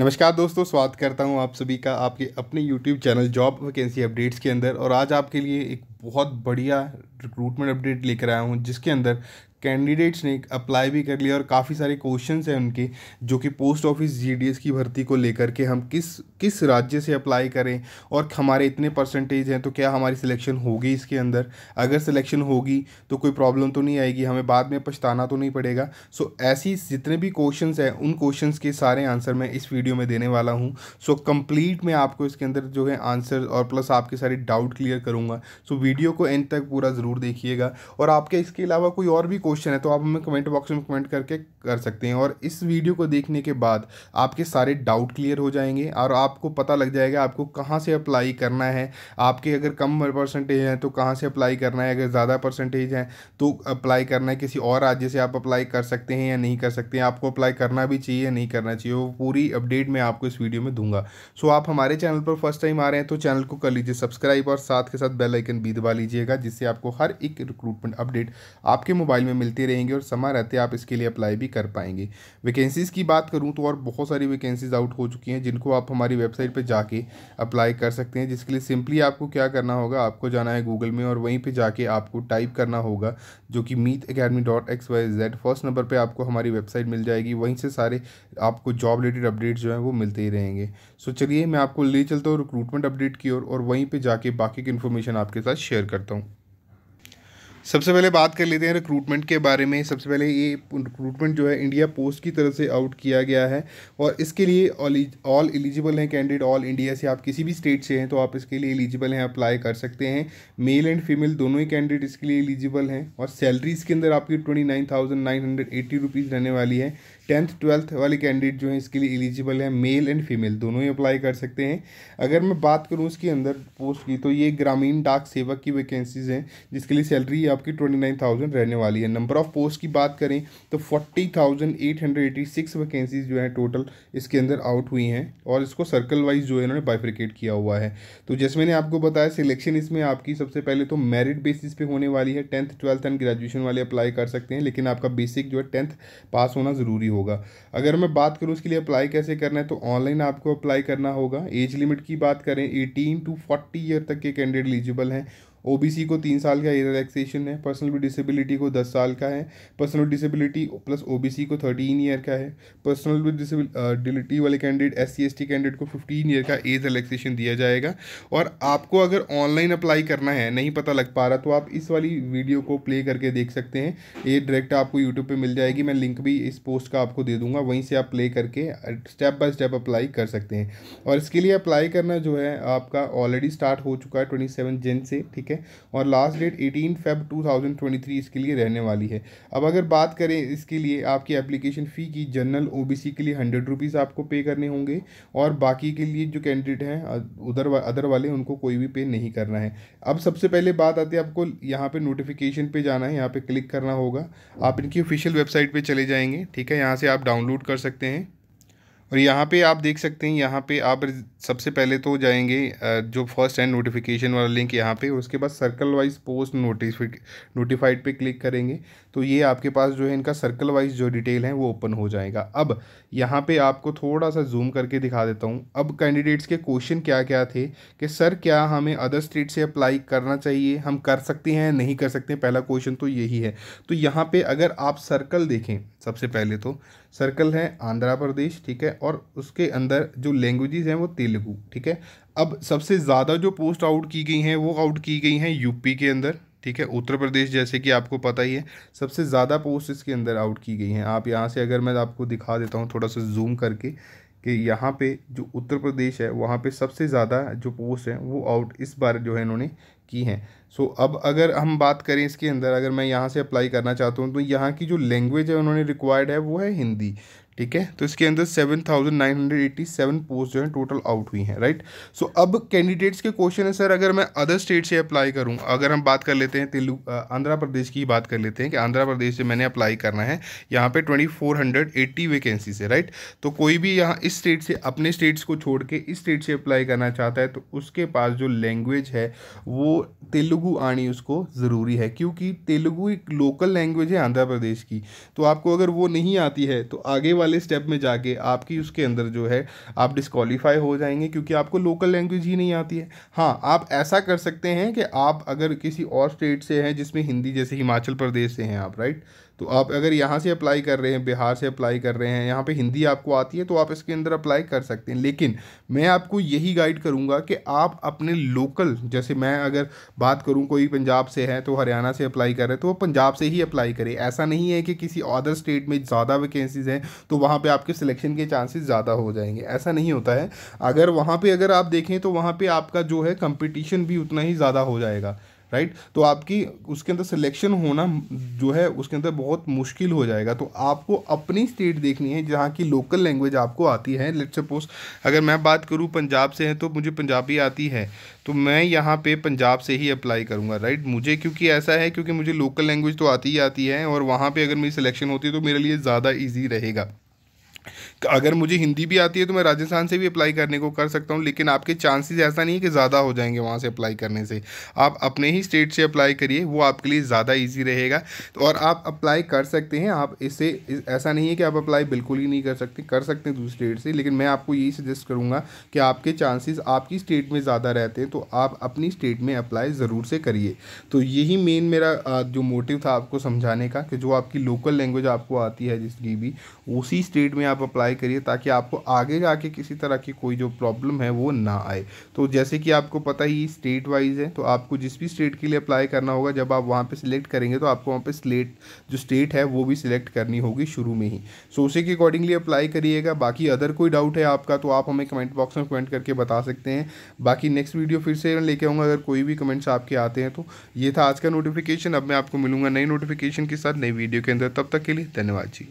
नमस्कार दोस्तों स्वागत करता हूं आप सभी का आपके अपने YouTube channel job vacancy updates के अंदर और आज आपके लिए एक बहुत बढ़िया रिक्रूटमेंट अपडेट लेकर आया हूं जिसके अंदर कैंडिडेट्स ने अप्लाई भी कर लिया और काफ़ी सारे क्वेश्चन हैं उनके जो कि पोस्ट ऑफिस जी की भर्ती को लेकर के हम किस किस राज्य से अप्लाई करें और हमारे इतने परसेंटेज हैं तो क्या हमारी सिलेक्शन होगी इसके अंदर अगर सिलेक्शन होगी तो कोई प्रॉब्लम तो नहीं आएगी हमें बाद में पछताना तो नहीं पड़ेगा सो ऐसी जितने भी क्वेश्चन हैं उन क्वेश्चन के सारे आंसर मैं इस वीडियो में देने वाला हूँ सो कम्प्लीट मैं आपको इसके अंदर जो है आंसर और प्लस आपके सारे डाउट क्लियर करूँगा सो वीडियो को एंड तक पूरा ज़रूर देखिएगा और आपके इसके अलावा कोई और भी क्वेश्चन है तो आप हमें कमेंट बॉक्स में कमेंट करके कर सकते हैं और इस वीडियो को देखने के बाद आपके सारे डाउट क्लियर हो जाएंगे और आपको पता लग जाएगा आपको कहाँ से अप्लाई करना है आपके अगर कम परसेंटेज हैं तो कहाँ से अप्लाई करना है अगर ज़्यादा परसेंटेज हैं तो अप्लाई करना है किसी और राज्य से आप अप्लाई कर सकते हैं या नहीं कर सकते हैं आपको अप्लाई करना भी चाहिए या नहीं करना चाहिए वो पूरी अपडेट मैं आपको इस वीडियो में दूंगा सो आप हमारे चैनल पर फर्स्ट टाइम आ रहे हैं तो चैनल को कर लीजिए सब्सक्राइब और साथ के साथ बेल आइकन भी दबा लीजिएगा जिससे आपको हर एक रिक्रूटमेंट अपडेट आपके मोबाइल में मिलती रहेंगी और समय रहते आप इसके लिए अप्लाई भी कर पाएंगे वैकेंसीज़ की बात करूँ तो और बहुत सारी वैकेंसीज़ आउट हो चुकी हैं जिनको आप हमारी वेबसाइट पर जाके अप्लाई कर सकते हैं जिसके लिए सिंपली आपको क्या करना होगा आपको जाना है गूगल में और वहीं पर जाके आपको टाइप करना होगा जो कि Meet academy dot X Y Z first number पर आपको हमारी वेबसाइट मिल जाएगी वहीं से सारे आपको जॉब रिलेटेड अपडेट जो हैं वो मिलते ही रहेंगे सो चलिए मैं आपको ले चलता हूँ रिक्रूटमेंट अपडेट की ओर और, और वहीं पर जाके बाकी की इन्फॉर्मेशन आपके साथ शेयर करता हूँ सबसे पहले बात कर लेते हैं रिक्रूटमेंट के बारे में सबसे पहले ये रिक्रूटमेंट जो है इंडिया पोस्ट की तरफ से आउट किया गया है और इसके लिए ऑल एलिजिबल e- हैं कैंडिडेट ऑल इंडिया से आप किसी भी स्टेट से हैं तो आप इसके लिए एलिजिबल हैं अप्लाई कर सकते हैं मेल एंड फीमेल दोनों ही कैंडिडेट इसके लिए एलिजिबल हैं और सैलरी इसके अंदर आपकी twenty nine thousand nine hundred eighty rupees रहने वाली है टेंथ ट्वेल्थ वाले कैंडिडेट जो हैं इसके लिए एलिजिबल है मेल एंड फीमेल दोनों ही अप्लाई कर सकते हैं अगर मैं बात करूँ उसके अंदर पोस्ट की तो ये ग्रामीण डाक सेवक की वैकेंसीज़ हैं जिसके लिए सैलरी आप आपकी ट्वेंटी नाइन थाउजेंड रहने वाली है नंबर ऑफ पोस्ट की बात करें तो forty thousand eight hundred eighty six vacancies जो है टोटल इसके अंदर आउट हुई हैं और इसको सर्कल वाइज जो है इन्होंने बाइफ्रिकेट किया हुआ है तो जैसे मैंने आपको बताया सिलेक्शन इसमें आपकी सबसे पहले तो मेरिट बेसिस पे होने वाली है टेंथ ट्वेल्थ एंड ग्रेजुएशन वाले अप्लाई कर सकते हैं लेकिन आपका बेसिक जो है टेंथ पास होना ज़रूरी होगा अगर मैं बात करूँ उसके लिए अप्लाई कैसे करना है तो ऑनलाइन आपको अप्लाई करना होगा एज लिमिट की बात करें एटीन टू फोर्टी ईयर तक के कैंडिडेट एलिजिबल हैं ओबीसी को तीन साल का रिलैक्सेशन है पर्सनल विद डिसेबिलिटी को दस साल का है पर्सनल डिसेबिलिटी प्लस ओबीसी को थर्टीन ईयर का है पर्सनल विद डिसेबिलिटी वाले candidate S C S T candidate को फिफ्टीन ईयर का एज रिलैक्सेशन दिया जाएगा और आपको अगर ऑनलाइन अप्लाई करना है नहीं पता लग पा रहा तो आप इस वाली वीडियो को प्ले करके देख सकते हैं ये डायरेक्ट आपको यूट्यूब पर मिल जाएगी मैं लिंक भी इस पोस्ट का आपको दे दूंगा वहीं से आप प्ले करके स्टेप बाय स्टेप अप्लाई कर सकते हैं और इसके लिए अप्लाई करना जो है आपका ऑलरेडी स्टार्ट हो चुका है ट्वेंटी सेवन जेन से ठीक है है और लास्ट डेट एटीन फेब 2023 इसके लिए रहने वाली है अब अगर बात करें इसके लिए आपकी एप्लीकेशन फ़ी की जनरल ओबीसी के लिए हंड्रेड रुपीज़ आपको पे करने होंगे और बाकी के लिए जो कैंडिडेट हैं उधर अदर वाले उनको कोई भी पे नहीं करना है अब सबसे पहले बात आती है आपको यहाँ पर नोटिफिकेशन पर जाना है यहाँ पर क्लिक करना होगा आप इनकी ऑफिशियल वेबसाइट पर चले जाएँगे ठीक है यहाँ से आप डाउनलोड कर सकते हैं और यहाँ पे आप देख सकते हैं यहाँ पे आप सबसे पहले तो जाएंगे जो फर्स्ट एंड नोटिफिकेशन वाला लिंक यहाँ पे उसके बाद सर्कल वाइज पोस्ट नोटिफिक नोटिफाइड पे क्लिक करेंगे तो ये आपके पास जो है इनका सर्कल वाइज जो डिटेल है वो ओपन हो जाएगा अब यहाँ पे आपको थोड़ा सा जूम करके दिखा देता हूँ अब कैंडिडेट्स के क्वेश्चन क्या क्या थे कि सर क्या हमें अदर स्टेट से अप्लाई करना चाहिए हम कर सकते हैं नहीं कर सकते पहला क्वेश्चन तो यही है तो यहाँ पर अगर आप सर्कल देखें सबसे पहले तो सर्कल है आंध्रा प्रदेश ठीक है और उसके अंदर जो लैंग्वेजेस हैं वो तेलुगू ठीक है अब सबसे ज़्यादा जो पोस्ट आउट की गई हैं वो आउट की गई हैं यूपी के अंदर ठीक है उत्तर प्रदेश जैसे कि आपको पता ही है सबसे ज़्यादा पोस्ट इसके अंदर आउट की गई हैं आप यहाँ से अगर मैं आपको दिखा देता हूँ थोड़ा सा जूम करके कि यहाँ पे जो उत्तर प्रदेश है वहाँ पे सबसे ज़्यादा जो पोस्ट हैं वो आउट इस बार जो है इन्होंने की हैं सो so, अब अगर हम बात करें इसके अंदर अगर मैं यहाँ से अप्लाई करना चाहता हूँ तो यहाँ की जो लैंग्वेज है उन्होंने रिक्वायर्ड है वो है हिंदी ठीक है तो इसके अंदर seven thousand nine hundred eighty seven post जो है टोटल आउट हुई हैं राइट सो so, अब कैंडिडेट्स के क्वेश्चन है सर अगर मैं अदर स्टेट से अप्लाई करूं अगर हम बात कर लेते हैं तेलु आंध्र प्रदेश की बात कर लेते हैं कि आंध्र प्रदेश से मैंने अप्लाई करना है यहाँ पे twenty four hundred eighty vacancy से राइट तो कोई भी यहाँ इस स्टेट से अपने स्टेट्स को छोड़ के इस स्टेट से अप्लाई करना चाहता है तो उसके पास जो लैंग्वेज है वो तेलुगु आनी उसको ज़रूरी है क्योंकि तेलुगु एक लोकल लैंग्वेज है आंध्र प्रदेश की तो आपको अगर वो नहीं आती है तो आगे वाले वाले स्टेप में जाके आपकी उसके अंदर जो है आप डिस्कालीफाई हो जाएंगे क्योंकि आपको लोकल लैंग्वेज ही नहीं आती है हाँ आप ऐसा कर सकते हैं कि आप अगर किसी और स्टेट से हैं जिसमें हिंदी जैसे हिमाचल प्रदेश से हैं आप राइट तो आप अगर यहाँ से अप्लाई कर रहे हैं बिहार से अप्लाई कर रहे हैं यहाँ पे हिंदी आपको आती है तो आप इसके अंदर अप्लाई कर सकते हैं लेकिन मैं आपको यही गाइड करूँगा कि आप अपने लोकल जैसे मैं अगर बात करूँ कोई पंजाब से है तो हरियाणा से अप्लाई कर रहे हैं तो वो पंजाब से ही अप्लाई करे ऐसा नहीं है कि किसी अदर स्टेट में ज़्यादा वैकेंसीज़ हैं तो वहाँ पर आपके सिलेक्शन के चांसेज ज़्यादा हो जाएंगे ऐसा नहीं होता है अगर वहाँ पर अगर आप देखें तो वहाँ पर आपका जो है कम्पिटिशन भी उतना ही ज़्यादा हो जाएगा राइट तो आपकी उसके अंदर सिलेक्शन होना जो है उसके अंदर बहुत मुश्किल हो जाएगा तो आपको अपनी स्टेट देखनी है जहाँ की लोकल लैंग्वेज आपको आती है लेट सपोज अगर मैं बात करूँ पंजाब से है तो मुझे पंजाबी आती है तो मैं यहाँ पे पंजाब से ही अप्लाई करूँगा राइट मुझे क्योंकि ऐसा है क्योंकि मुझे लोकल लैंग्वेज तो आती ही आती है और वहाँ पर अगर मेरी सिलेक्शन होती है तो मेरे लिए ज़्यादा ईजी रहेगा अगर मुझे हिंदी भी आती है तो मैं राजस्थान से भी अप्लाई करने को कर सकता हूँ लेकिन आपके चांसेस ऐसा नहीं है कि ज़्यादा हो जाएंगे वहाँ से अप्लाई करने से आप अपने ही स्टेट से अप्लाई करिए वो आपके लिए ज़्यादा ईजी रहेगा तो और आप अप्लाई कर सकते हैं आप इसे ऐसा नहीं है कि आप अप्लाई बिल्कुल ही नहीं कर सकते कर सकते हैं दूसरे स्टेट से लेकिन मैं आपको यही सजेस्ट करूँगा कि आपके चांसेज आपकी स्टेट में ज़्यादा रहते हैं तो आप अपनी स्टेट में अप्लाई ज़रूर से करिए तो यही मेन मेरा जो मोटिव था आपको समझाने का कि जो आपकी लोकल लैंग्वेज आपको आती है जिसकी भी उसी स्टेट में आप आप अप्लाई करिए ताकि आपको आगे जाके किसी तरह की कोई जो प्रॉब्लम है वो ना आए तो जैसे कि आपको पता ही स्टेट वाइज है तो आपको जिस भी स्टेट के लिए अप्लाई करना होगा जब आप वहाँ पर सिलेक्ट करेंगे तो आपको वहाँ पर स्लेट जो स्टेट है वो भी सिलेक्ट करनी होगी शुरू में ही सो उसी के अकॉर्डिंगली अप्लाई करिएगा बाकी अदर कोई डाउट है आपका तो आप हमें कमेंट बॉक्स में कमेंट करके बता सकते हैं बाकी नेक्स्ट वीडियो फिर से लेके आऊँगा अगर कोई भी कमेंट्स आपके आते हैं तो ये था आज का नोटिफिकेशन अब मैं आपको मिलूंगा नई नोटिफिकेशन के साथ नई वीडियो के अंदर तब तक के लिए धन्यवाद जी